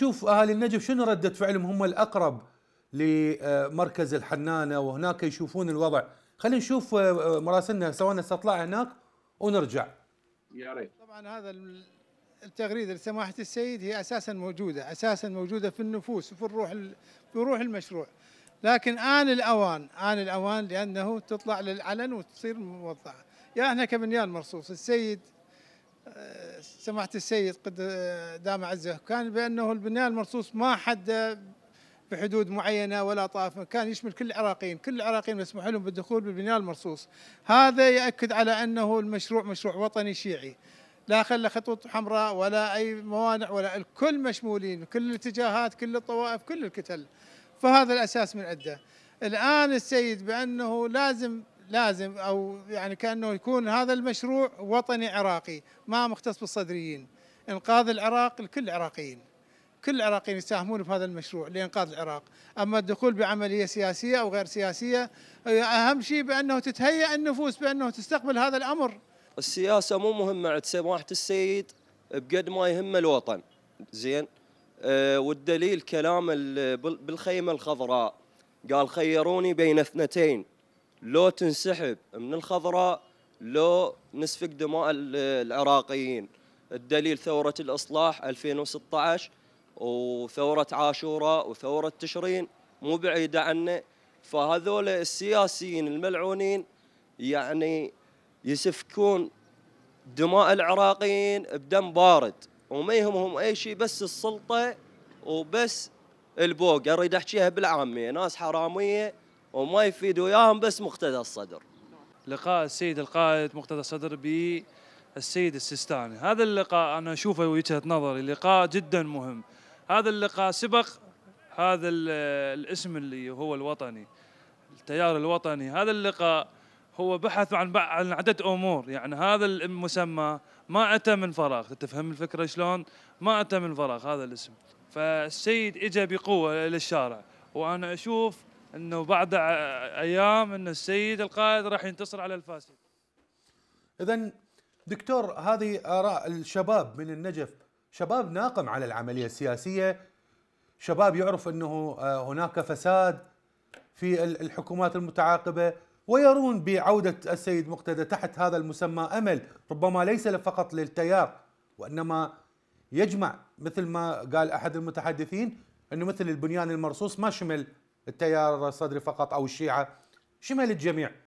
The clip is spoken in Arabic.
تشوف اهالي النجف شنو رده فعلهم هم الاقرب لمركز الحنانه وهناك يشوفون الوضع خلينا نشوف آه، آه، مراسلنا سوينا استطلاع هناك ونرجع يا ريت طبعا هذا التغريده لسماحه السيد هي اساسا موجوده اساسا موجوده في النفوس وفي الروح في روح المشروع لكن آن الأوان آن الأوان لأنه تطلع للعلن وتصير موضعة يا احنا كبنيان مرصوص السيد آه، سماحه السيد قد آه، دام عزه كان بانه البنيان المرصوص ما حد آه، بحدود معينه ولا طائفه كان يشمل كل العراقيين، كل العراقيين مسموح لهم بالدخول بالبنيان المرصوص. هذا ياكد على انه المشروع مشروع وطني شيعي. لا خلى خطوط حمراء ولا اي موانع ولا الكل مشمولين، كل الاتجاهات، كل الطوائف، كل الكتل. فهذا الاساس من عده. الان السيد بانه لازم لازم او يعني كانه يكون هذا المشروع وطني عراقي ما مختص بالصدريين انقاذ العراق لكل العراقيين كل العراقيين يساهمون في هذا المشروع لانقاذ العراق اما الدخول بعمليه سياسيه او غير سياسيه اهم شيء بانه تتهيأ النفوس بانه تستقبل هذا الامر السياسه مو مهمه عند سماحه السيد بقد ما يهم الوطن زين أه والدليل كلام بالخيمه الخضراء قال خيروني بين اثنتين لو تنسحب من الخضراء لو نسفك دماء العراقيين الدليل ثورة الإصلاح 2016 وثورة عاشوراء وثورة تشرين مو بعيدة عنا فهذول السياسيين الملعونين يعني يسفكون دماء العراقيين بدم بارد وما يهمهم اي شيء بس السلطه وبس البوق اريد احكيها بالعاميه ناس حراميه وما يفيد وياهم بس مقتدى الصدر لقاء السيد القائد مقتدى الصدر بالسيد السيستاني هذا اللقاء أنا أشوفه وجهة نظري لقاء جدا مهم هذا اللقاء سبق هذا الاسم اللي هو الوطني التيار الوطني هذا اللقاء هو بحث عن عن عدة أمور يعني هذا المسمى ما أتى من فراغ تفهم الفكرة شلون ما أتى من فراغ هذا الاسم فالسيد إجا بقوة للشارع وأنا أشوف انه بعد ايام ان السيد القائد راح ينتصر على الفاسد. اذا دكتور هذه اراء الشباب من النجف، شباب ناقم على العمليه السياسيه، شباب يعرف انه آه، هناك فساد في الحكومات المتعاقبه ويرون بعوده السيد مقتدى تحت هذا المسمى امل، ربما ليس فقط للتيار وانما يجمع مثل ما قال احد المتحدثين انه مثل البنيان المرصوص ما شمل التيار الصدري فقط او الشيعه شمال الجميع